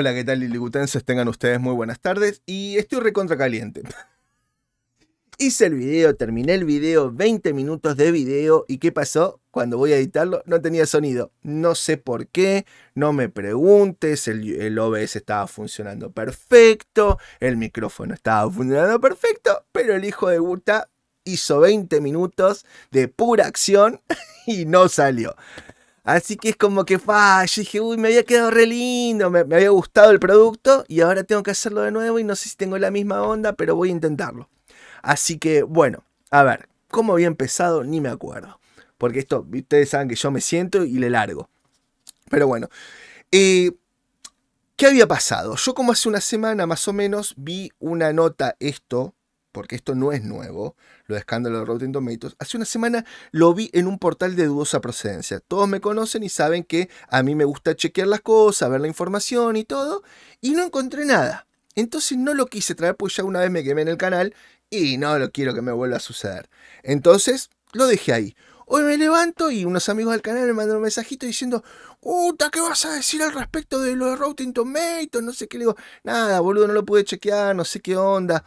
Hola, ¿qué tal gutenses. Tengan ustedes muy buenas tardes y estoy recontra caliente. Hice el video, terminé el video, 20 minutos de video y ¿qué pasó? Cuando voy a editarlo no tenía sonido. No sé por qué, no me preguntes, el, el OBS estaba funcionando perfecto, el micrófono estaba funcionando perfecto, pero el hijo de Guta hizo 20 minutos de pura acción y no salió. Así que es como que, fa, yo dije, uy, me había quedado re lindo, me, había gustado el producto y ahora tengo que hacerlo de nuevo y no sé si tengo la misma onda, pero voy a intentarlo. Así que, bueno, a ver, ¿cómo había empezado? Ni me acuerdo. Porque esto, ustedes saben que yo me siento y le largo. Pero bueno, eh, ¿qué había pasado? Yo como hace una semana más o menos vi una nota, esto, porque esto no es nuevo, lo de escándalo de Rotten Tomatoes, hace una semana lo vi en un portal de dudosa procedencia. Todos me conocen y saben que a mí me gusta chequear las cosas, ver la información y todo, y no encontré nada. Entonces no lo quise traer porque ya una vez me quemé en el canal y no lo quiero que me vuelva a suceder. Entonces lo dejé ahí. Hoy me levanto y unos amigos del canal me mandan un mensajito diciendo, puta, ¿qué vas a decir al respecto de lo de Rotten Tomatoes? No sé qué. Le digo, nada, boludo, no lo pude chequear, no sé qué onda.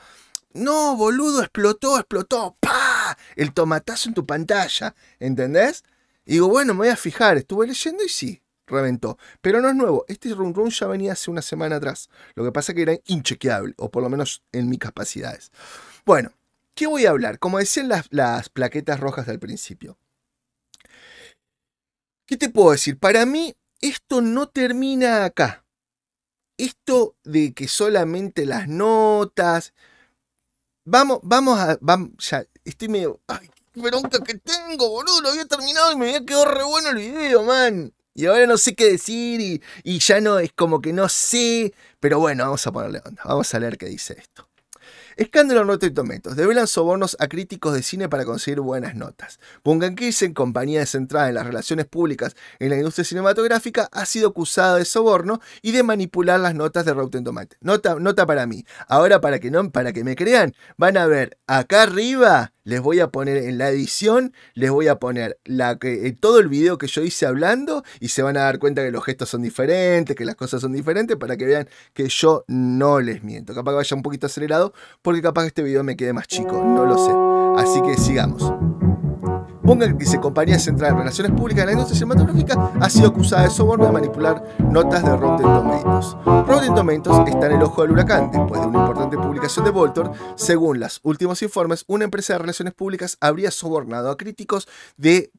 No, boludo, explotó, explotó. ¡Pah! El tomatazo en tu pantalla. ¿Entendés? Y digo, bueno, me voy a fijar. Estuve leyendo y sí, reventó. Pero no es nuevo. Este run run ya venía hace una semana atrás. Lo que pasa es que era inchequeable, o por lo menos en mis capacidades. Bueno, ¿qué voy a hablar? Como decían las, las plaquetas rojas al principio. ¿Qué te puedo decir? Para mí, esto no termina acá. Esto de que solamente las notas Vamos, vamos a. Vamos, ya, estoy medio. ¡Ay, qué bronca que tengo, boludo! Lo había terminado y me había quedado re bueno el video, man. Y ahora no sé qué decir y, y ya no es como que no sé. Pero bueno, vamos a ponerle onda. Vamos a leer qué dice esto. Escándalo en Rotten Tomatoes. Develan sobornos a críticos de cine para conseguir buenas notas. en compañía centrada en las relaciones públicas en la industria cinematográfica, ha sido acusada de soborno y de manipular las notas de Rotten Tomatoes. Nota, nota para mí. Ahora, para que, no, para que me crean, van a ver acá arriba les voy a poner en la edición, les voy a poner la que, eh, todo el video que yo hice hablando y se van a dar cuenta que los gestos son diferentes, que las cosas son diferentes, para que vean que yo no les miento. Capaz que vaya un poquito acelerado, porque capaz que este video me quede más chico, no lo sé. Así que sigamos. Ponga, dice, Compañía Central de Relaciones Públicas de la Industria Cinematográfica ha sido acusada de soborno de manipular notas de Rotten Tomatoes. Rotten Tomatoes está en el ojo del huracán después de una importante publicación de Voltor. Según los últimos informes, una empresa de relaciones públicas habría sobornado a críticos eh,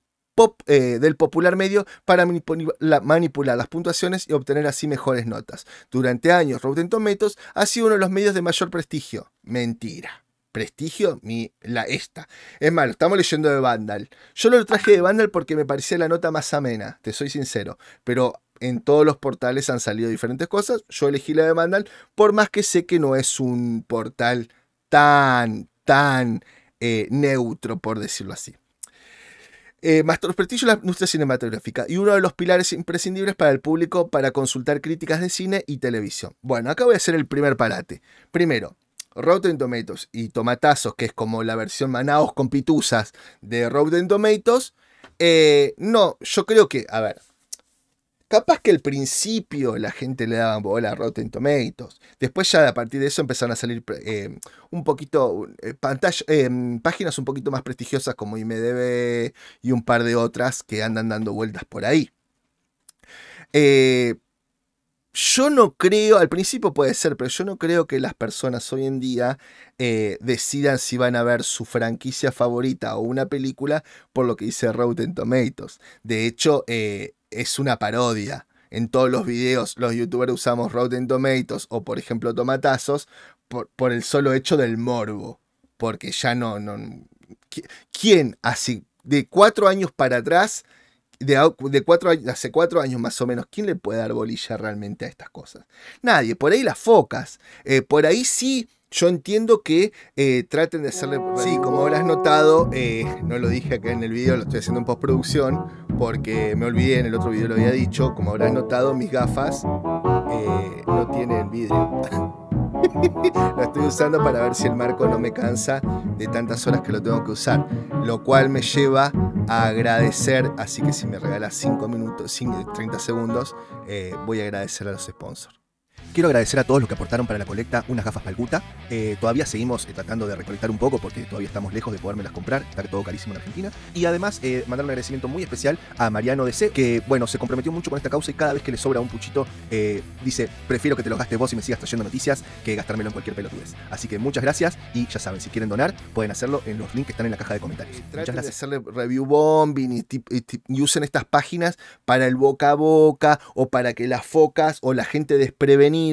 del popular medio para manipular las puntuaciones y obtener así mejores notas. Durante años, Rotten Tomatoes ha sido uno de los medios de mayor prestigio. Mentira prestigio mi, la esta. Es más, estamos leyendo de Vandal. Yo lo traje de Vandal porque me parecía la nota más amena, te soy sincero. Pero en todos los portales han salido diferentes cosas. Yo elegí la de Vandal, por más que sé que no es un portal tan, tan eh, neutro, por decirlo así. Eh, Master Prestigio la industria cinematográfica y uno de los pilares imprescindibles para el público para consultar críticas de cine y televisión. Bueno, acá voy a hacer el primer parate. Primero, Rotten Tomatoes y Tomatazos, que es como la versión Manaos con pituzas de Rotten Tomatoes, eh, no, yo creo que, a ver, capaz que al principio la gente le daba bola a Rotten Tomatoes, después ya a partir de eso empezaron a salir eh, un poquito, eh, páginas un poquito más prestigiosas como IMDB y un par de otras que andan dando vueltas por ahí. Eh, yo no creo, al principio puede ser, pero yo no creo que las personas hoy en día eh, decidan si van a ver su franquicia favorita o una película por lo que dice Rotten Tomatoes. De hecho, eh, es una parodia. En todos los videos los youtubers usamos Rotten Tomatoes o por ejemplo Tomatazos por, el solo hecho del morbo. Porque ya no... no ¿Quién así? De cuatro años para atrás de, cuatro, hace cuatro años más o menos, ¿quién le puede dar bolilla realmente a estas cosas? Nadie, por ahí las focas, eh, por ahí sí yo entiendo que eh, traten de hacerle. Sí, como habrás notado, eh, no lo dije acá en el video, lo estoy haciendo en postproducción, porque me olvidé, en el otro video lo había dicho. Como habrás notado, mis gafas no tienen vidrio. lo estoy usando para ver si el marco no me cansa de tantas horas que lo tengo que usar, lo cual me lleva agradecer, así que si me regalas 5 minutos, 5, 30 segundos, eh, voy a agradecer a los sponsors. Quiero agradecer a todos los que aportaron para la colecta unas gafas palcuta eh, todavía seguimos eh, tratando de recolectar un poco porque todavía estamos lejos de poderme las comprar. Está todo carísimo en Argentina. Y además, eh, mandar un agradecimiento muy especial a Mariano DC, que, bueno, se comprometió mucho con esta causa y cada vez que le sobra un puchito, dice: Prefiero que te lo gastes vos y me sigas trayendo noticias que gastármelo en cualquier pelotudez. Así que muchas gracias y ya saben, si quieren donar, pueden hacerlo en los links que están en la caja de comentarios. muchas gracias. hacerle review bombing y usen estas páginas para el boca a boca o para que las focas o la gente desprevenida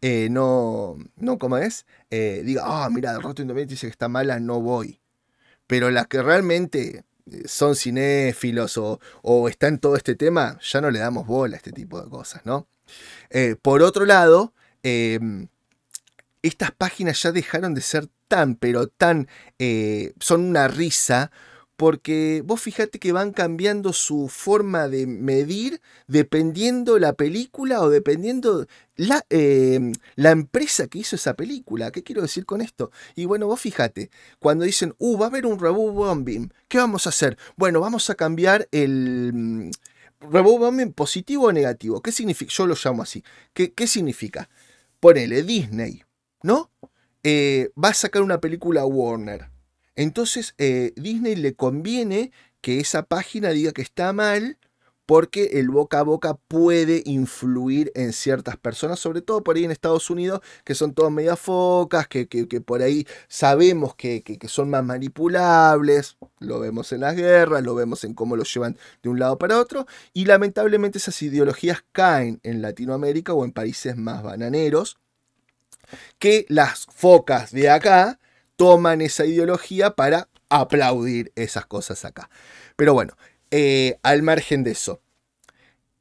eh, no, no, como es? Eh, diga, ah, mira, el Rotten Tomatoes dice que está mala, no voy. Pero las que realmente eh, son cinéfilos o, o están en todo este tema, ya no le damos bola a este tipo de cosas, ¿no? por otro lado, em, estas páginas ya dejaron de ser tan, pero tan, son una risa, porque vos fijate que van cambiando su forma de medir dependiendo la película o dependiendo la, eh, la, empresa que hizo esa película. ¿Qué quiero decir con esto? Y bueno, vos fijate, cuando dicen, uh, va a haber un reboot bombing, ¿qué vamos a hacer? Bueno, vamos a cambiar el... Mm, reboot bombing positivo o negativo. ¿Qué significa? Yo lo llamo así. ¿Qué, significa? Ponele Disney, ¿no? Eh, va a sacar una película Warner entonces eh, Disney le conviene que esa página diga que está mal porque el boca a boca puede influir en ciertas personas, sobre todo por ahí en Estados Unidos, que son todos media focas, que, por ahí sabemos que, que, son más manipulables, lo vemos en las guerras, lo vemos en cómo los llevan de un lado para otro, y lamentablemente esas ideologías caen en Latinoamérica o en países más bananeros, que las focas de acá toman esa ideología para aplaudir esas cosas acá. Pero bueno, eh, al margen de eso,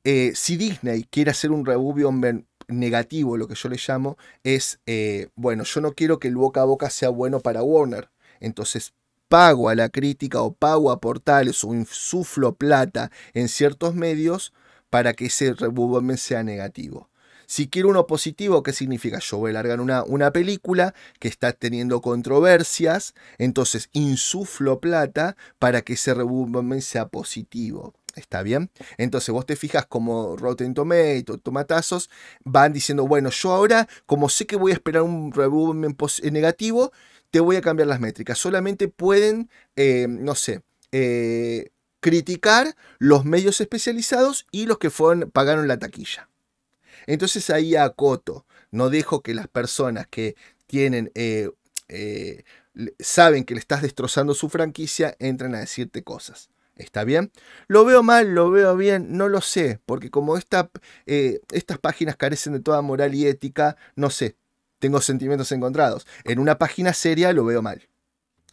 eh, si Disney quiere hacer un rebubión negativo, lo que yo le llamo, es, eh, bueno, yo no quiero que el boca a boca sea bueno para Warner. Entonces pago a la crítica o pago a portales o insuflo plata en ciertos medios para que ese rebubión sea negativo. Si quiero uno positivo, ¿qué significa? Yo voy a largar una, una película que está teniendo controversias, entonces insuflo plata para que ese rebumen sea positivo. ¿Está bien? Entonces vos te fijas como Rotten Tomato, Tomatazos, van diciendo, bueno, yo ahora, como sé que voy a esperar un rebumen eh, negativo, te voy a cambiar las métricas. Solamente pueden, em, no sé, eh, criticar los medios especializados y los que fueron, pagaron la taquilla. Entonces ahí acoto, no dejo que las personas que tienen, eh, eh, saben que le estás destrozando su franquicia, entren a decirte cosas. ¿Está bien? ¿Lo veo mal? ¿Lo veo bien? No lo sé, porque como eh, estas páginas carecen de toda moral y ética, no sé, tengo sentimientos encontrados. En una página seria lo veo mal.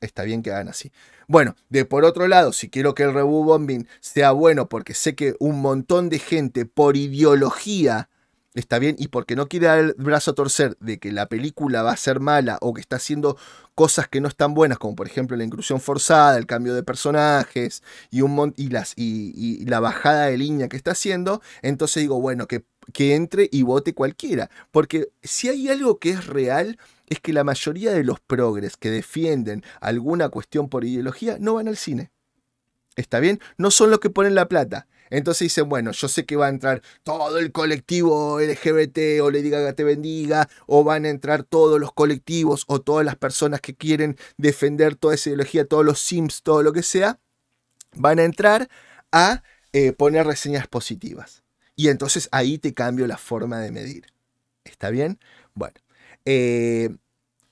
Está bien que hagan así. Bueno, de por otro lado, si quiero que el Rebu bombing sea bueno porque sé que un montón de gente por ideología está bien, y porque no quiere dar el brazo a torcer de que la película va a ser mala o que está haciendo cosas que no están buenas, como por ejemplo la inclusión forzada, el cambio de personajes y, un y, las, y, y, la bajada de línea que está haciendo, entonces digo, bueno, que, que entre y vote cualquiera. Porque si hay algo que es real, es que la mayoría de los progres que defienden alguna cuestión por ideología no van al cine. ¿Está bien? No son los que ponen la plata. Entonces dicen, bueno, yo sé que va a entrar todo el colectivo LGBT o le diga que te bendiga, o van a entrar todos los colectivos o todas las personas que quieren defender toda esa ideología, todos los sims, todo lo que sea, van a entrar a eh, poner reseñas positivas. Y entonces ahí te cambio la forma de medir. ¿Está bien? Bueno. Eh,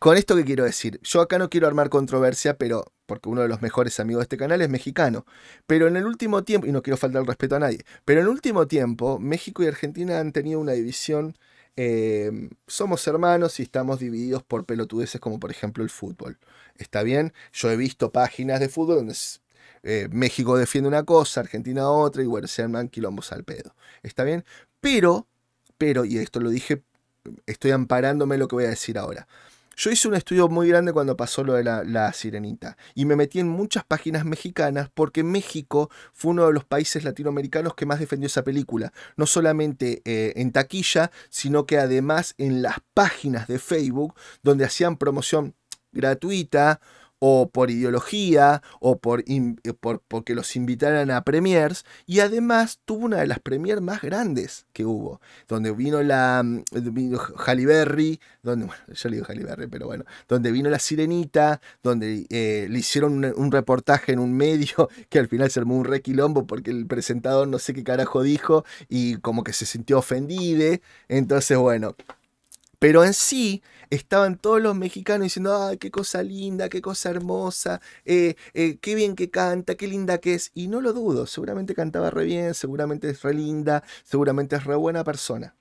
con esto que quiero decir, yo acá no quiero armar controversia, pero porque uno de los mejores amigos de este canal es mexicano, pero en el último tiempo, y no quiero faltar el respeto a nadie, pero en el último tiempo México y Argentina han tenido una división, eh, somos hermanos y estamos divididos por pelotudeces como por ejemplo el fútbol. ¿Está bien? Yo he visto páginas de fútbol donde eh, México defiende una cosa, Argentina otra, y bueno, se arman quilombos al pedo. ¿Está bien? Pero, pero, y esto lo dije, estoy amparándome lo que voy a decir ahora yo hice un estudio muy grande cuando pasó lo de la, sirenita y me metí en muchas páginas mexicanas porque México fue uno de los países latinoamericanos que más defendió esa película, no solamente eh, en taquilla, sino que además en las páginas de Facebook donde hacían promoción gratuita o por ideología, o eh, por, porque los invitaran a premiers, y además tuvo una de las premiers más grandes que hubo, donde vino la mm, vino donde, bueno, yo le digo Halle pero bueno, donde vino la Sirenita, donde eh, le hicieron un, reportaje en un medio que al final se armó un requilombo porque el presentador no sé qué carajo dijo y como que se sintió ofendido, entonces bueno, pero en sí estaban todos los mexicanos diciendo, ah, qué cosa linda, qué cosa hermosa, eh, eh, qué bien que canta, qué linda que es. Y no lo dudo, seguramente cantaba re bien, seguramente es re linda, seguramente es re buena persona.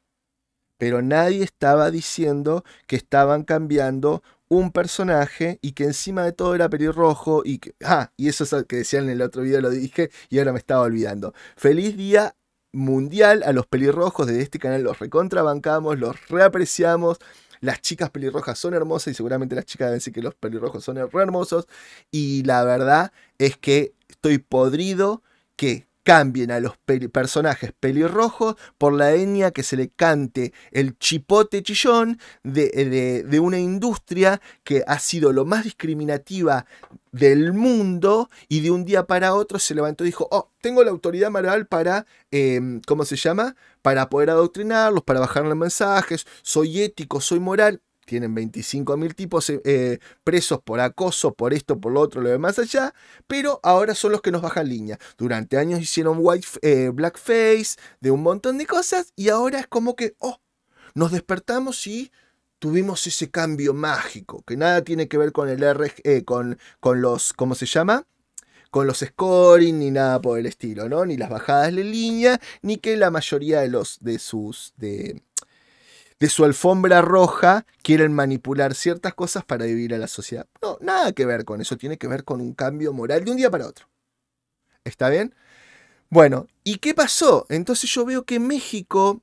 Pero nadie estaba diciendo que estaban cambiando un personaje y que encima de todo era pelirrojo y que, ah, y eso es lo que decían en el otro video, lo dije y ahora me estaba olvidando. Feliz día mundial a los pelirrojos de este canal, los recontrabancamos, los reapreciamos. Las chicas pelirrojas son hermosas y seguramente las chicas deben decir que los pelirrojos son hermosos. Y la verdad es que estoy podrido que cambien a los personajes pelirrojos por la etnia que se le cante el chipote chillón eh, de, de, una industria que ha sido lo más discriminativa del mundo y de un día para otro se levantó y dijo, oh, tengo la autoridad moral para, em, ¿cómo se llama? Para poder adoctrinarlos, para los mensajes, soy ético, soy moral tienen 25.000 tipos eh, eh, presos por acoso, por esto, por lo otro, lo demás allá, pero ahora son los que nos bajan línea. Durante años hicieron white, eh, blackface, de un montón de cosas, y ahora es como que, oh, nos despertamos y tuvimos ese cambio mágico, que nada tiene que ver con el R, con, con los, ¿cómo se llama? con los scoring ni nada por el estilo, ¿no? Ni las bajadas de línea, ni que la mayoría de los de sus de, de su alfombra roja quieren manipular ciertas cosas para vivir a la sociedad. No, nada que ver con eso, tiene que ver con un cambio moral de un día para otro. ¿Está bien? Bueno, ¿y qué pasó? Entonces yo veo que México,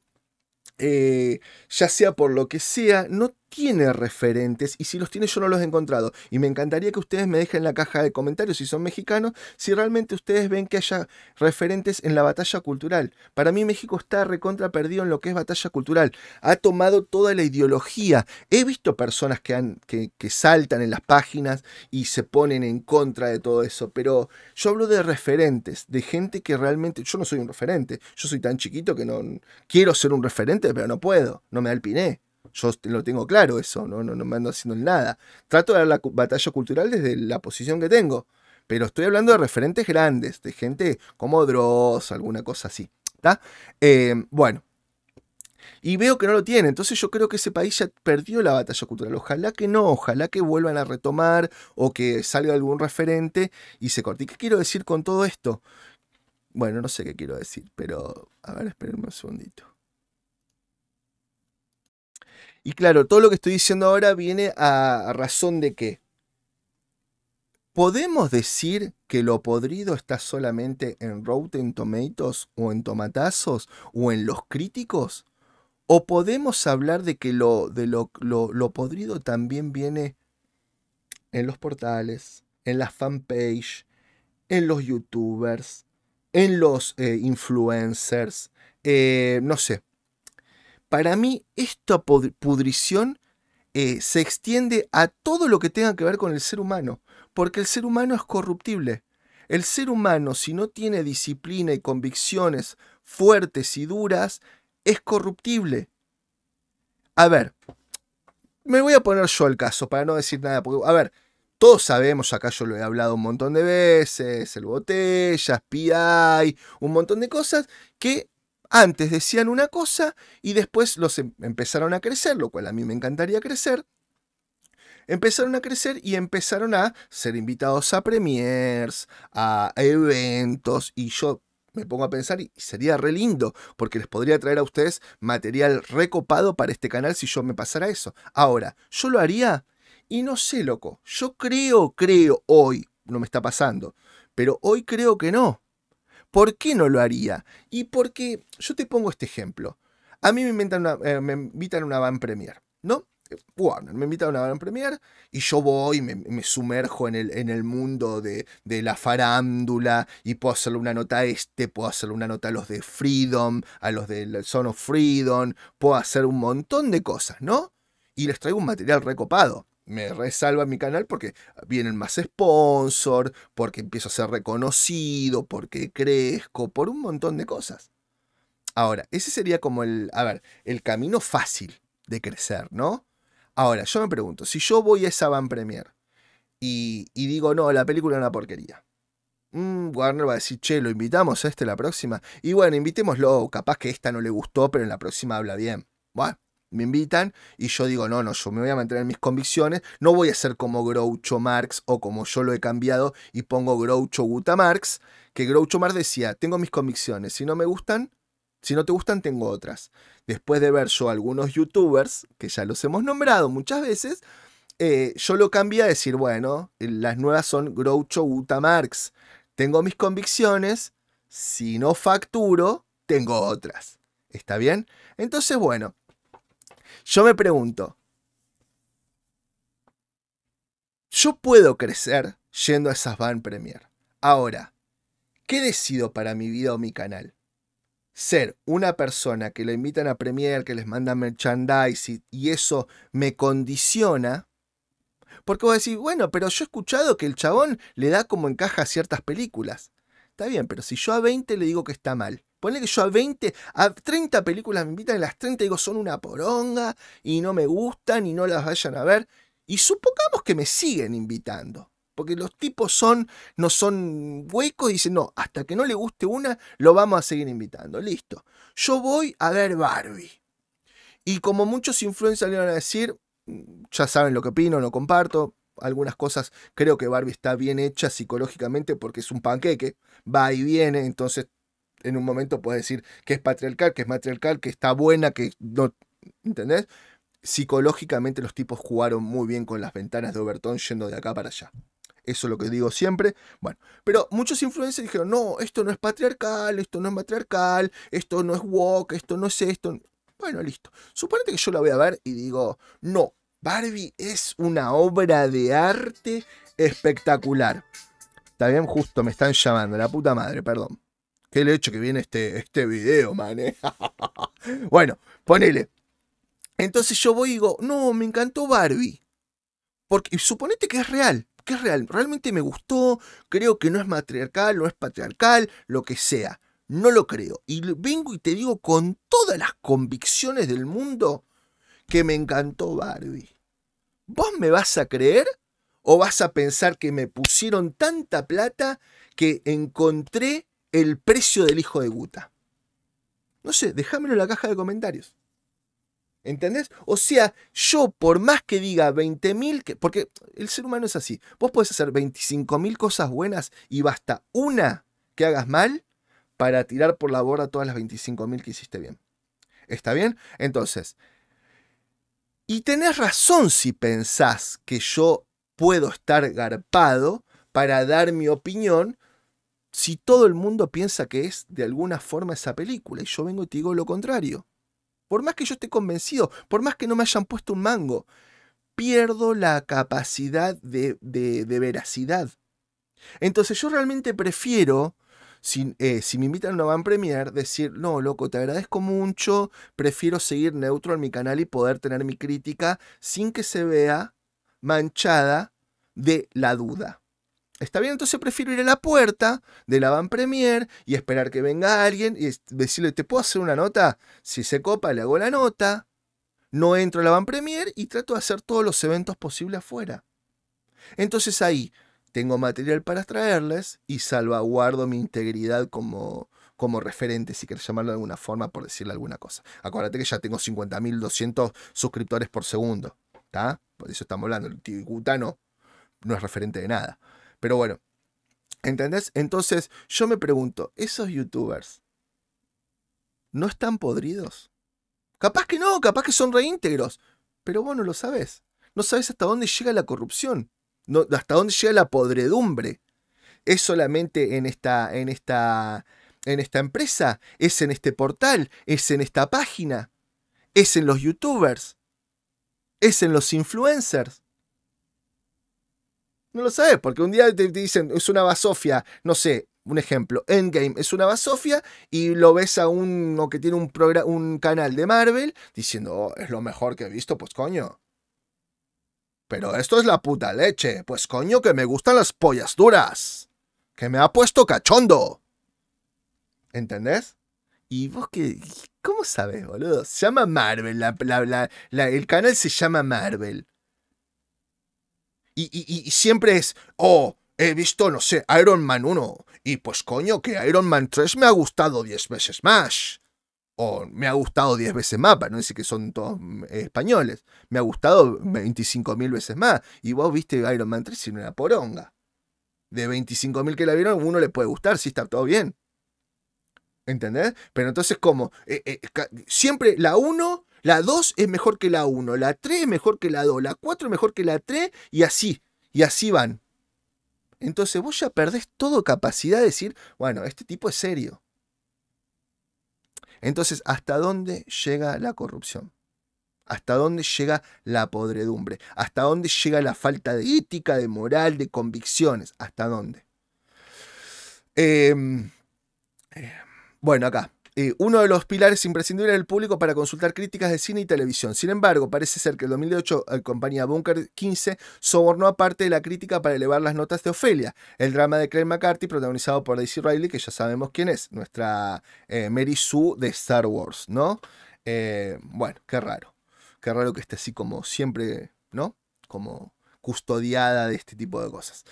eh, ya sea por lo que sea, no tiene referentes y si los tiene yo no los he encontrado. Y me encantaría que ustedes me dejen en la caja de comentarios si son mexicanos, si realmente ustedes ven que haya referentes en la batalla cultural. Para mí México está recontra perdido en lo que es batalla cultural. Ha tomado toda la ideología. He visto personas que, han, que, saltan en las páginas y se ponen en contra de todo eso, pero yo hablo de referentes, de gente que realmente, yo no soy un referente, yo soy tan chiquito que no quiero ser un referente, pero no puedo, no me alpiné. Yo lo tengo claro eso, no, no, no me ando haciendo nada. Trato de dar la batalla cultural desde la posición que tengo, pero estoy hablando de referentes grandes, de gente como Dross, alguna cosa así. ¿Está? Eh, bueno. Y veo que no lo tiene, entonces yo creo que ese país ya perdió la batalla cultural. Ojalá que no, ojalá que vuelvan a retomar o que salga algún referente y se corte. ¿Y qué quiero decir con todo esto? Bueno, no sé qué quiero decir, pero a ver, espérenme un segundito. Y claro, todo lo que estoy diciendo ahora viene a, razón de que ¿Podemos decir que lo podrido está solamente en Rotten Tomatoes o en Tomatazos o en los críticos? ¿O podemos hablar de que lo, de lo, podrido también viene en los portales, en la fanpage, en los youtubers, en los eh, influencers? Eh, no sé, para mí, esta pudrición eh, se extiende a todo lo que tenga que ver con el ser humano, porque el ser humano es corruptible. El ser humano, si no tiene disciplina y convicciones fuertes y duras, es corruptible. A ver, me voy a poner yo el caso para no decir nada, porque, a ver, todos sabemos, acá yo lo he hablado un montón de veces, el botellas, PI, un montón de cosas, que antes decían una cosa y después los em, empezaron a crecer, lo cual a mí me encantaría crecer. Empezaron a crecer y empezaron a ser invitados a premiers, a eventos, y yo me pongo a pensar y sería re lindo, porque les podría traer a ustedes material recopado para este canal si yo me pasara eso. Ahora, yo lo haría y no sé, loco, yo creo, creo hoy, no me está pasando, pero hoy creo que no. ¿Por qué no lo haría? Y porque yo te pongo este ejemplo. A mí me, inventan eh, me invitan a una van premier, ¿no? Bueno, eh, me invitan a una van premier y yo voy, me, me sumerjo en el, en el mundo de, la farándula y puedo hacerle una nota a este, puedo hacerle una nota a los de Freedom, a los del Son of Freedom, puedo hacer un montón de cosas, ¿no? Y les traigo un material recopado me resalva mi canal porque vienen más sponsors, porque empiezo a ser reconocido, porque crezco, por un montón de cosas. Ahora, ese sería como el, a ver, el camino fácil de crecer, ¿no? Ahora, yo me pregunto, si yo voy a esa van premier y, digo, no, la película es una porquería. Mm, Warner va a decir, che, lo invitamos a este la próxima. Y bueno, invitémoslo, capaz que esta no le gustó, pero en la próxima habla bien. Bueno, me invitan y yo digo, no, no, yo me voy a mantener mis convicciones, no voy a ser como Groucho Marx o como yo lo he cambiado y pongo Groucho Guta Marx, que Groucho Marx decía, tengo mis convicciones, si no me gustan, si no te gustan, tengo otras. Después de ver yo algunos youtubers, que ya los hemos nombrado muchas veces, eh, yo lo cambié a decir, bueno, las nuevas son Groucho Guta Marx, tengo mis convicciones, si no facturo, tengo otras. ¿Está bien? Entonces, bueno, yo me pregunto, yo puedo crecer yendo a esas Van Premier. Ahora, ¿qué decido para mi vida o mi canal? Ser una persona que le invitan a Premier, que les mandan merchandise y, eso me condiciona. Porque vos decís, bueno, pero yo he escuchado que el chabón le da como encaja a ciertas películas. Está bien, pero si yo a 20 le digo que está mal, Ponle que yo a 20, a 30 películas me invitan y las 30 digo son una poronga y no me gustan y no las vayan a ver. Y supongamos que me siguen invitando. Porque los tipos son, no son huecos y dicen, no, hasta que no le guste una, lo vamos a seguir invitando. Listo. Yo voy a ver Barbie. Y como muchos influencers le van a decir, mm, ya saben lo que opino, no comparto. Algunas cosas creo que Barbie está bien hecha psicológicamente porque es un panqueque, va y viene, entonces en un momento puede decir que es patriarcal, que es matriarcal, que está buena, que no. ¿Entendés? Psicológicamente los tipos jugaron muy bien con las ventanas de Overton yendo de acá para allá. Eso es lo que digo siempre. Bueno, pero muchos influencers dijeron, no, esto no es patriarcal, esto no es matriarcal, esto no es woke, esto no es esto. Bueno, listo. Suponete que yo la voy a ver y digo, no, Barbie es una obra de arte espectacular. Está bien, justo me están llamando, la puta madre, perdón el hecho que viene este, este video, man. ¿eh? bueno, ponele. Entonces yo voy y digo, no, me encantó Barbie. Porque suponete que es real, que es real. Realmente me gustó, creo que no es matriarcal, no es patriarcal, lo que sea. No lo creo. Y vengo y te digo con todas las convicciones del mundo que me encantó Barbie. ¿Vos me vas a creer o vas a pensar que me pusieron tanta plata que encontré el precio del hijo de Guta? No sé, déjamelo en la caja de comentarios. ¿Entendés? O sea, yo por más que diga 20.000, porque el ser humano es así, vos podés hacer 25.000 cosas buenas y basta una que hagas mal para tirar por la borda todas las 25.000 que hiciste bien. ¿Está bien? Entonces, y tenés razón si pensás que yo puedo estar garpado para dar mi opinión si todo el mundo piensa que es de alguna forma esa película? Y yo vengo y te digo lo contrario. Por más que yo esté convencido, por más que no me hayan puesto un mango, pierdo la capacidad de, veracidad. Entonces yo realmente prefiero, eh, si, me invitan a una van premier, decir, no, loco, te agradezco mucho, prefiero seguir neutro en mi canal y poder tener mi crítica sin que se vea manchada de la duda. Está bien, entonces prefiero ir a la puerta de la van premier y esperar que venga alguien y decirle, ¿te puedo hacer una nota? Si se copa, le hago la nota. No entro a la van premier y trato de hacer todos los eventos posibles afuera. Entonces ahí tengo material para traerles y salvaguardo mi integridad como, como referente, si quieres llamarlo de alguna forma, por decirle alguna cosa. Acuérdate que ya tengo 50.200 suscriptores por segundo, Por eso estamos hablando. El tibicutano no es referente de nada. Pero bueno, ¿entendés? Entonces yo me pregunto, ¿esos youtubers no están podridos? Capaz que no, capaz que son reíntegros. pero vos no lo sabes. No sabes hasta dónde llega la corrupción, hasta dónde llega la podredumbre. Es solamente en esta, en esta, en esta empresa, es en este portal, es en esta página, es en los youtubers, es en los influencers. No lo sabes, porque un día te, dicen, es una basofia, no sé, un ejemplo, Endgame es una basofia y lo ves a uno que tiene un, un canal de Marvel diciendo, oh, es lo mejor que he visto, pues coño. Pero esto es la puta leche, pues coño que me gustan las pollas duras, que me ha puesto cachondo. ¿Entendés? ¿Y vos qué? ¿Cómo sabes, boludo? Se llama Marvel, el canal se llama Marvel. Y, y, y siempre es, oh, he visto, no sé, Iron Man 1. Y pues coño, que Iron Man 3 me ha gustado 10 veces más. O me ha gustado 10 veces más, para no decir que son todos mm, españoles. Me ha gustado 25.000 veces más. Y vos viste Iron Man 3 sin una poronga. De 25.000 que la vieron, uno le puede gustar si está todo bien. ¿Entendés? Pero entonces, como eh, eh, siempre la 1 la 2 es mejor que la 1, la 3 es mejor que la 2, la 4 es mejor que la 3 y así, y así van. Entonces vos ya perdés toda capacidad de decir, bueno, este tipo es serio. Entonces, ¿hasta dónde llega la corrupción? ¿Hasta dónde llega la podredumbre? ¿Hasta dónde llega la falta de ética, de moral, de convicciones? ¿Hasta dónde? Em, eh, bueno, acá uno de los pilares imprescindibles del público para consultar críticas de cine y televisión. Sin embargo, parece ser que en 2008 la compañía Bunker 15 sobornó a parte de la crítica para elevar las notas de Ofelia, el drama de Claire McCarthy protagonizado por Daisy Riley, que ya sabemos quién es, nuestra eh, Mary Sue de Star Wars, ¿no? Eh, bueno, qué raro. Qué raro que esté así como siempre, ¿no? Como custodiada de este tipo de cosas.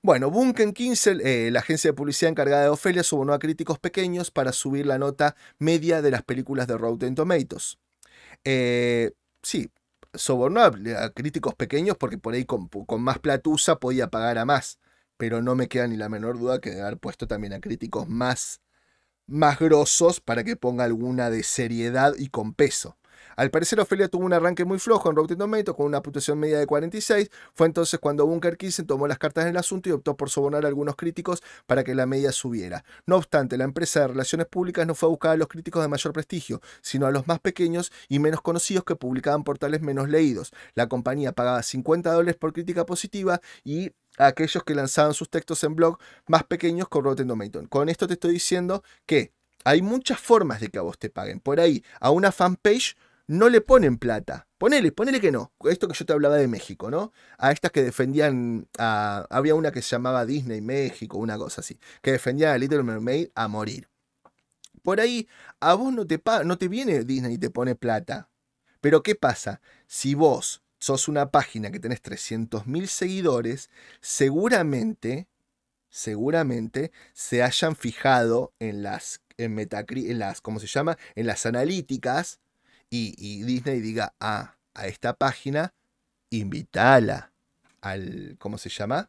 Bueno, Bunken Kinsel, eh, la agencia de publicidad encargada de Ofelia, sobornó a críticos pequeños para subir la nota media de las películas de Rotten Tomatoes. Eh, sí, sobornó a, críticos pequeños porque por ahí con, más platusa podía pagar a más. Pero no me queda ni la menor duda que de haber puesto también a críticos más, más grosos para que ponga alguna de seriedad y con peso. Al parecer, Ofelia tuvo un arranque muy flojo en Rotten Tomatoes con una puntuación media de 46. Fue entonces cuando Bunker Kissing tomó las cartas en el asunto y optó por sobornar a algunos críticos para que la media subiera. No obstante, la empresa de relaciones públicas no fue a buscar a los críticos de mayor prestigio, sino a los más pequeños y menos conocidos que publicaban portales menos leídos. La compañía pagaba 50 dólares por crítica positiva y a aquellos que lanzaban sus textos en blog más pequeños con Rotten Tomatoes. Con esto te estoy diciendo que hay muchas formas de que a vos te paguen. Por ahí, a una fanpage no le ponen plata. Ponele, ponele que no. Esto que yo te hablaba de México, ¿no? A estas que defendían. había una que se llamaba Disney México, una cosa así. Que defendía a Little Mermaid a morir. Por ahí, a vos no te, no te viene Disney y te pone plata. Pero ¿qué pasa? Si vos sos una página que tenés 300.000 seguidores, seguramente, seguramente se hayan fijado en las, en, en las, ¿cómo se llama? En las analíticas y, Disney diga, ah, a esta página, invítala al, ¿cómo se llama?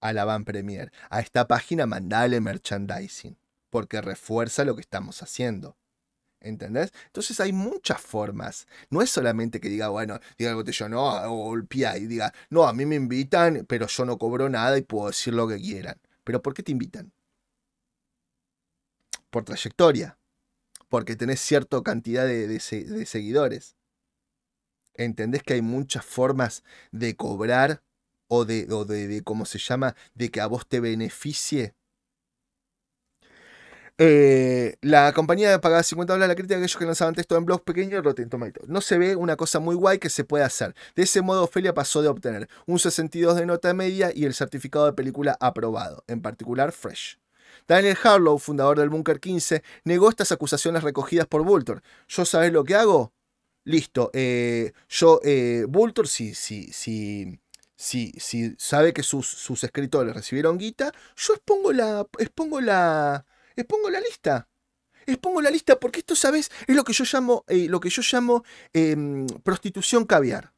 A la Van Premier. A esta página mandale merchandising, porque refuerza lo que estamos haciendo. ¿Entendés? Entonces hay muchas formas. No es solamente que diga, bueno, diga que yo no, o el y diga, no, a mí me invitan, pero yo no cobro nada y puedo decir lo que quieran. Pero ¿por qué te invitan? Por trayectoria, porque tenés cierta cantidad de, seguidores. ¿Entendés que hay muchas formas de cobrar o de, o de, ¿cómo se llama?, de que a vos te beneficie? Eh, la compañía pagaba 50 dólares la crítica de aquellos que lanzaban texto en blogs pequeños Rotten Tomatoes. No se ve una cosa muy guay que se puede hacer. De ese modo, Ofelia pasó de obtener un 62 de nota media y el certificado de película aprobado, en particular Fresh. Daniel Harlow, fundador del Búnker 15, negó estas acusaciones recogidas por Vulture. ¿Yo sabes lo que hago? Listo. Eh, yo, eh, si, si, si, si, sabe que sus, escritores recibieron guita, yo expongo la, expongo la, expongo la lista expongo la lista porque esto, ¿sabes? Es lo que yo llamo, eh, lo que yo llamo em, prostitución caviar.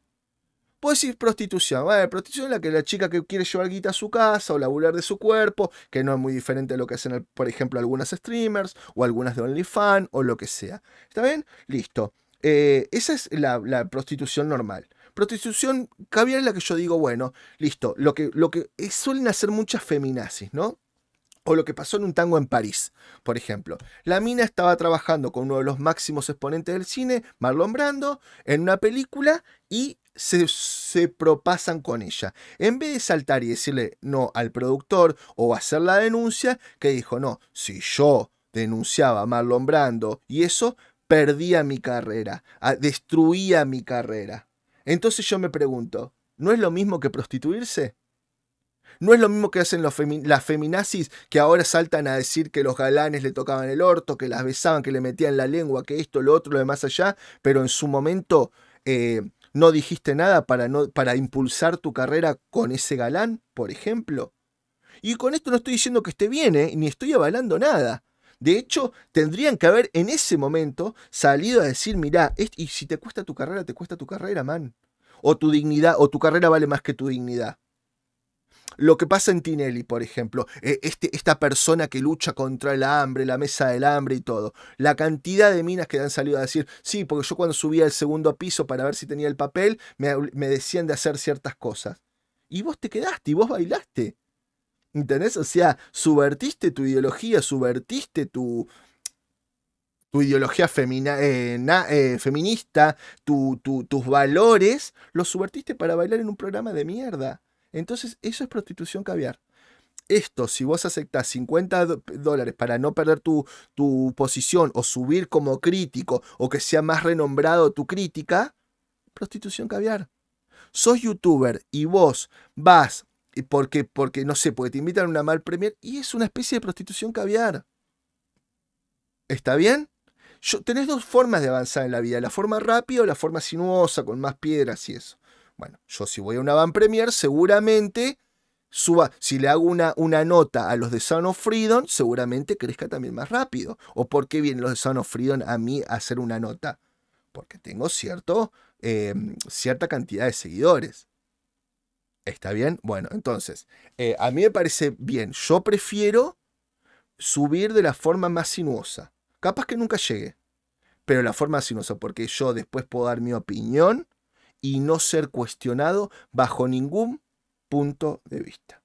Puedes decir prostitución. Bueno, prostitución es la que la chica que quiere llevar guita a su casa o laburar de su cuerpo, que no es muy diferente a lo que hacen, por ejemplo, algunas streamers o algunas de OnlyFans o lo que sea. ¿Está bien? Listo. Eh, esa es la, prostitución normal. Prostitución caviar es la que yo digo, bueno, listo, lo que, lo que eh, suelen hacer muchas feminazis, ¿no? O lo que pasó en un tango en París, por ejemplo. La mina estaba trabajando con uno de los máximos exponentes del cine, Marlon Brando, en una película y se, propasan con ella. En vez de saltar y decirle no al productor o hacer la denuncia, que dijo, no, si yo denunciaba a Marlon Brando y eso, perdía mi carrera, destruía mi carrera. Entonces yo me pregunto, ¿no es lo mismo que prostituirse? No es lo mismo que hacen las feminazis que ahora saltan a decir que los galanes le tocaban el orto, que las besaban, que le metían la lengua, que esto, lo otro, lo demás allá, pero en su momento eh, ¿No dijiste nada para, no, para impulsar tu carrera con ese galán, por ejemplo? Y con esto no estoy diciendo que esté bien, ¿eh? ni estoy avalando nada. De hecho, tendrían que haber en ese momento salido a decir, mirá, y si te cuesta tu carrera, te cuesta tu carrera, man. O tu dignidad, o tu carrera vale más que tu dignidad lo que pasa en Tinelli, por ejemplo, eh, este, esta persona que lucha contra el hambre, la mesa del hambre y todo, la cantidad de minas que han salido a decir, sí, porque yo cuando subía al segundo piso para ver si tenía el papel, me, decían de hacer ciertas cosas. Y vos te quedaste y vos bailaste. ¿Entendés? O sea, subvertiste tu ideología, subvertiste tu, tu ideología femina, eh, eh, feminista, tus valores, los subvertiste para bailar en un programa de mierda. Entonces, eso es prostitución caviar. Esto, si vos aceptás 50 dólares para no perder tu, posición o subir como crítico o que sea más renombrado tu crítica, prostitución caviar. Sos youtuber y vos vas porque, porque no sé, porque te invitan a una mal premier y es una especie de prostitución caviar. ¿Está bien? Yo, tenés dos formas de avanzar en la vida, la forma rápida o la forma sinuosa, con más piedras y eso. Bueno, yo si voy a una Van Premier, seguramente suba, si le hago una, una nota a los de Son of Freedom, seguramente crezca también más rápido. ¿O por qué vienen los de Son Freedom a mí a hacer una nota? Porque tengo cierto, em, cierta cantidad de seguidores. ¿Está bien? Bueno, entonces, eh, a mí me parece bien. Yo prefiero subir de la forma más sinuosa. Capaz que nunca llegue, pero la forma sinuosa, porque yo después puedo dar mi opinión y no ser cuestionado bajo ningún punto de vista.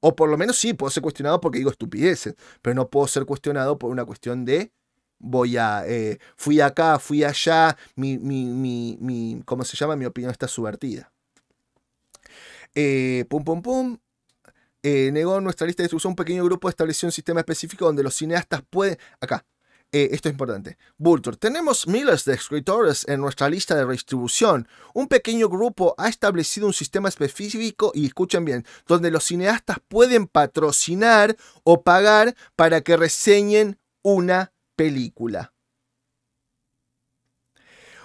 O por lo menos sí, puedo ser cuestionado porque digo estupideces, pero no puedo ser cuestionado por una cuestión de voy a, eh, fui acá, fui allá, mi, ¿cómo se llama? Mi opinión está subvertida. Eh, pum, pum, pum. Eh, negó nuestra lista de distribución un pequeño grupo estableció un sistema específico donde los cineastas pueden, acá, eh, esto es importante. Vulture, tenemos miles de escritores en nuestra lista de redistribución. Un pequeño grupo ha establecido un sistema específico, y escuchen bien, donde los cineastas pueden patrocinar o pagar para que reseñen una película.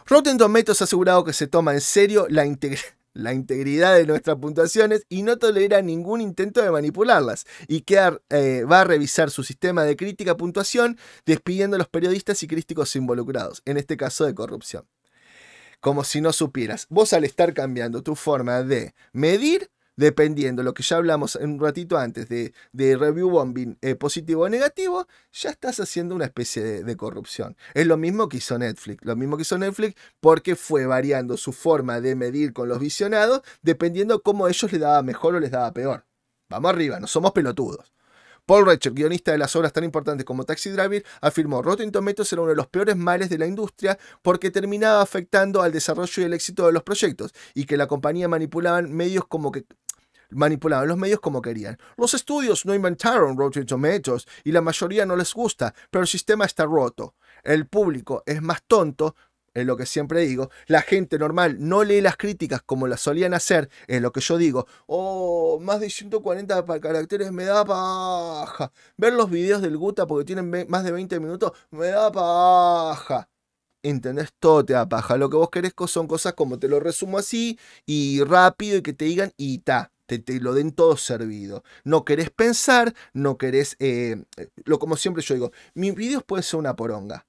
Rotten Tomatoes ha asegurado que se toma en serio la integridad la integridad de nuestras puntuaciones y no tolera ningún intento de manipularlas. y que eh, va a revisar su sistema de crítica puntuación despidiendo a los periodistas y críticos involucrados, en este caso de corrupción. Como si no supieras, vos al estar cambiando tu forma de medir, dependiendo lo que ya hablamos un ratito antes de, review bombing eh, positivo o negativo, ya estás haciendo una especie de, corrupción. Es lo mismo que hizo Netflix, lo mismo que hizo Netflix porque fue variando su forma de medir con los visionados dependiendo cómo ellos les daba mejor o les daba peor. Vamos arriba, no somos pelotudos. Paul Recher, guionista de las obras tan importantes como Taxi Driver, afirmó Rotten Tomatoes era uno de los peores males de la industria porque terminaba afectando al desarrollo y el éxito de los proyectos y que la compañía manipulaba medios como que manipulaban los medios como querían. Los estudios no inventaron Rotary Tomatoes y la mayoría no les gusta, pero el sistema está roto. El público es más tonto, es lo que siempre digo. La gente normal no lee las críticas como las solían hacer, es lo que yo digo. Oh, más de 140 caracteres me da paja. Ver los videos del Guta porque tienen más de 20 minutos me da paja. ¿entendés? Todo te da paja. Lo que vos querés son cosas como te lo resumo así y rápido y que te digan y ta te, lo den todo servido. No querés pensar, no querés... Eh, eh, lo, como siempre yo digo, mis videos pueden ser una poronga.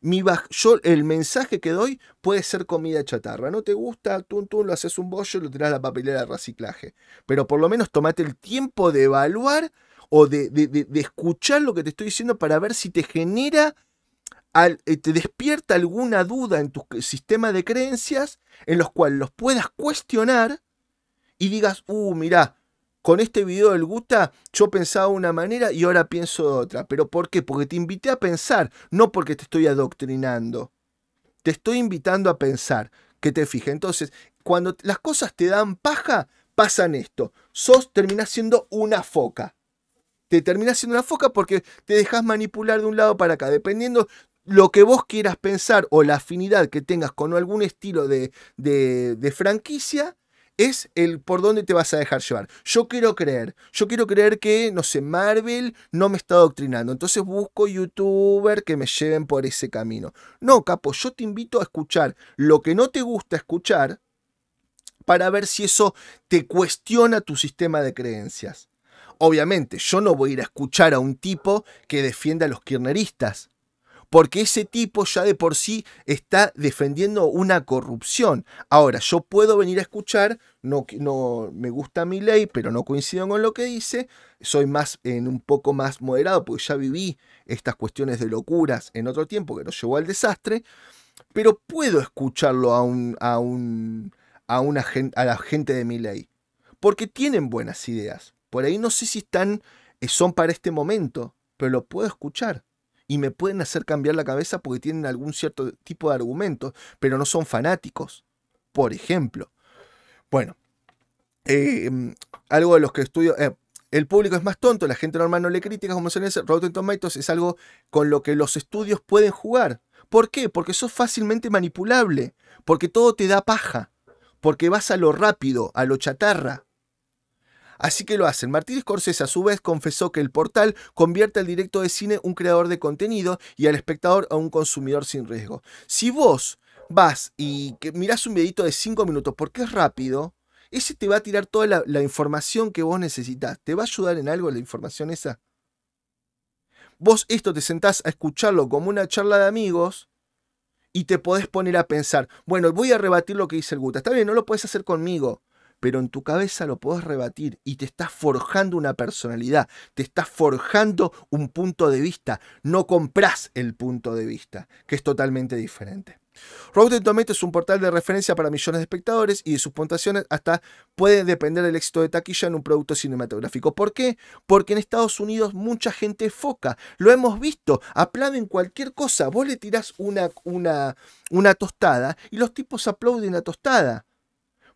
Mi yo, el mensaje que doy puede ser comida chatarra. No te gusta, tú, tú lo haces un bollo y lo tiras a la papelera de reciclaje. Pero por lo menos tomate el tiempo de evaluar o de, escuchar lo que te estoy diciendo para ver si te genera eh, te despierta alguna duda en tu sistema de creencias en los cuales los puedas cuestionar y digas, uh, mirá, con este video del Gusta yo pensaba una manera y ahora pienso de otra. ¿Pero por qué? Porque te invité a pensar, no porque te estoy adoctrinando. Te estoy invitando a pensar, que te fije. Entonces, cuando las cosas te dan paja, pasan esto. Sos, terminás siendo una foca. Te terminás siendo una foca porque te dejas manipular de un lado para acá, dependiendo lo que vos quieras pensar o la afinidad que tengas con algún estilo de, de, de franquicia es el por dónde te vas a dejar llevar. Yo quiero creer, yo quiero creer que, no sé, Marvel no me está adoctrinando, entonces busco youtuber que me lleven por ese camino. No, capo, yo te invito a escuchar lo que no te gusta escuchar para ver si eso te cuestiona tu sistema de creencias. Obviamente, yo no voy a ir a escuchar a un tipo que defiende a los kirneristas porque ese tipo ya de por sí está defendiendo una corrupción. Ahora, yo puedo venir a escuchar, no, no me gusta mi ley, pero no coincido con lo que dice, soy más en un poco más moderado, porque ya viví estas cuestiones de locuras en otro tiempo que nos llevó al desastre, pero puedo escucharlo a a un a, una, a la gente de mi ley, porque tienen buenas ideas. Por ahí no sé si están eh, son para este momento, pero lo puedo escuchar y me pueden hacer cambiar la cabeza porque tienen algún cierto tipo de argumentos, pero no son fanáticos, por ejemplo. Bueno, em, algo de los que estudio... Eh, el público es más tonto, la gente normal no le critica, como se dice, Rotten Tomatoes es algo con lo que los estudios pueden jugar. ¿Por qué? Porque sos fácilmente manipulable, porque todo te da paja, porque vas a lo rápido, a lo chatarra, Así que lo hacen. Martín Scorsese a su vez confesó que el portal convierte al directo de cine un creador de contenido y al espectador a un consumidor sin riesgo. Si vos vas y mirás un videito de 5 minutos porque es rápido, ese te va a tirar toda la, información que vos necesitas. ¿Te va a ayudar en algo la información esa? Vos esto te sentás a escucharlo como una charla de amigos y te podés poner a pensar, bueno, voy a rebatir lo que dice el Guta. Está bien, no lo puedes hacer conmigo, pero en tu cabeza lo podés rebatir y te estás forjando una personalidad, te estás forjando un punto de vista, no compras el punto de vista, que es totalmente diferente. Rotten Tomatoes es un portal de referencia para millones de espectadores y de sus puntuaciones hasta puede depender del éxito de taquilla en un producto cinematográfico. ¿Por qué? Porque en Estados Unidos mucha gente foca, lo hemos visto, aplauden cualquier cosa, vos le tirás una, una, una tostada y los tipos aplauden la tostada.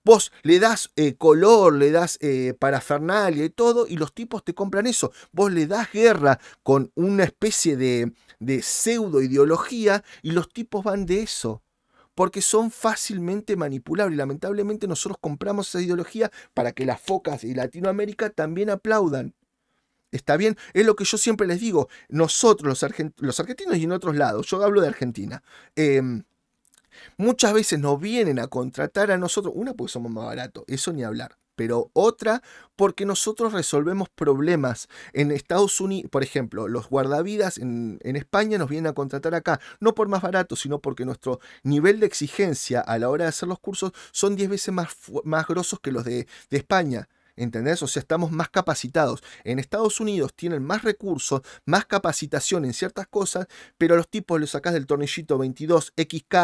Vos le das eh, color, le das eh, parafernalia y todo, y los tipos te compran eso. Vos le das guerra con una especie de, de pseudo ideología y los tipos van de eso porque son fácilmente manipulables. Lamentablemente nosotros compramos esa ideología para que las focas de Latinoamérica también aplaudan. Está bien, es lo que yo siempre les digo, nosotros los, los argentinos y en otros lados, yo hablo de Argentina, em, Muchas veces nos vienen a contratar a nosotros, una porque somos más baratos, eso ni hablar, pero otra porque nosotros resolvemos problemas. En Estados Unidos, por ejemplo, los guardavidas en, España nos vienen a contratar acá, no por más barato, sino porque nuestro nivel de exigencia a la hora de hacer los cursos son 10 veces más, más grosos que los de, España. ¿Entendés? O sea, estamos más capacitados. En Estados Unidos tienen más recursos, más capacitación en ciertas cosas, pero los tipos los sacás del tornillito 22, XK,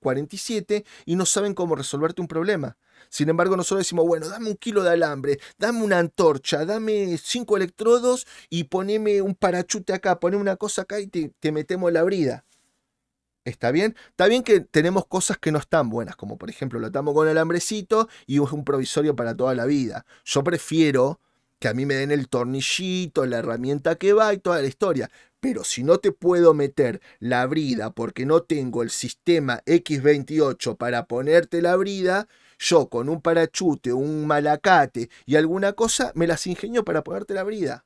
47 y no saben cómo resolverte un problema. Sin embargo, nosotros decimos, bueno, dame un kilo de alambre, dame una antorcha, dame cinco electrodos y poneme un parachute acá, poneme una cosa acá y te, metemos la brida. ¿Está bien? Está bien que tenemos cosas que no están buenas, como por ejemplo lo atamos con alambrecito y es un provisorio para toda la vida. Yo prefiero que a mí me den el tornillito, la herramienta que va y toda la historia. Pero si no te puedo meter la brida porque no tengo el sistema X28 para ponerte la brida, yo con un parachute, un malacate y alguna cosa me las ingenio para ponerte la brida.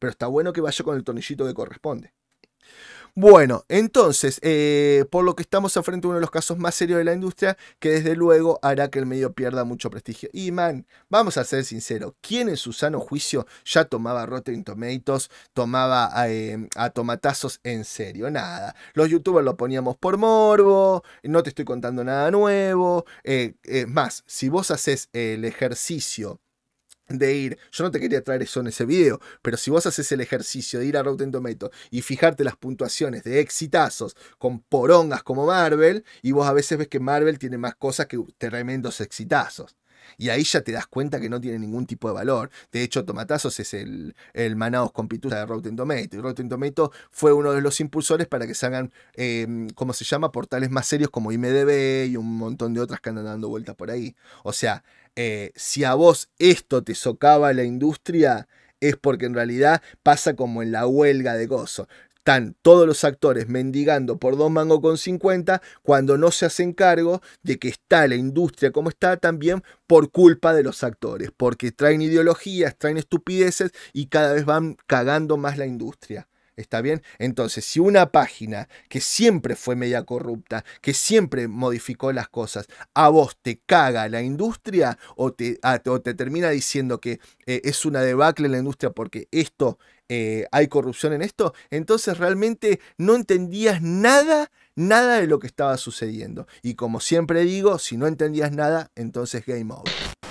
Pero está bueno que vaya con el tornillito que corresponde. Bueno, entonces, eh, por lo que estamos al frente de uno de los casos más serios de la industria, que desde luego hará que el medio pierda mucho prestigio. Y man, vamos a ser sinceros, ¿quién en su sano juicio ya tomaba Rotten Tomatoes, tomaba eh, a tomatazos en serio? Nada. Los youtubers lo poníamos por morbo, no te estoy contando nada nuevo. Eh, es más, si vos haces el ejercicio de ir, yo no te quería traer eso en ese video, pero si vos haces el ejercicio de ir a Rotten Tomatoes y fijarte las puntuaciones de exitazos con porongas como Marvel, y vos a veces ves que Marvel tiene más cosas que tremendos exitazos. Y ahí ya te das cuenta que no tiene ningún tipo de valor. De hecho, Tomatazos es el, el Manaos con de Rotten Tomatoes, Y Rotten Tomatoes fue uno de los impulsores para que se hagan eh, ¿cómo se llama? Portales más serios como IMDB y un montón de otras que andan dando vueltas por ahí. O sea, eh, si a vos esto te socava la industria, es porque en realidad pasa como en la huelga de gozo. Están todos los actores mendigando por dos mangos con 50 cuando no se hacen cargo de que está la industria como está también por culpa de los actores, porque traen ideologías, traen estupideces y cada vez van cagando más la industria. ¿Está bien? Entonces, si una página que siempre fue media corrupta, que siempre modificó las cosas, a vos te caga la industria o te, te termina diciendo que eh, es una debacle en la industria porque esto, eh, hay corrupción en esto, entonces realmente no entendías nada, nada de lo que estaba sucediendo. Y como siempre digo, si no entendías nada, entonces game over.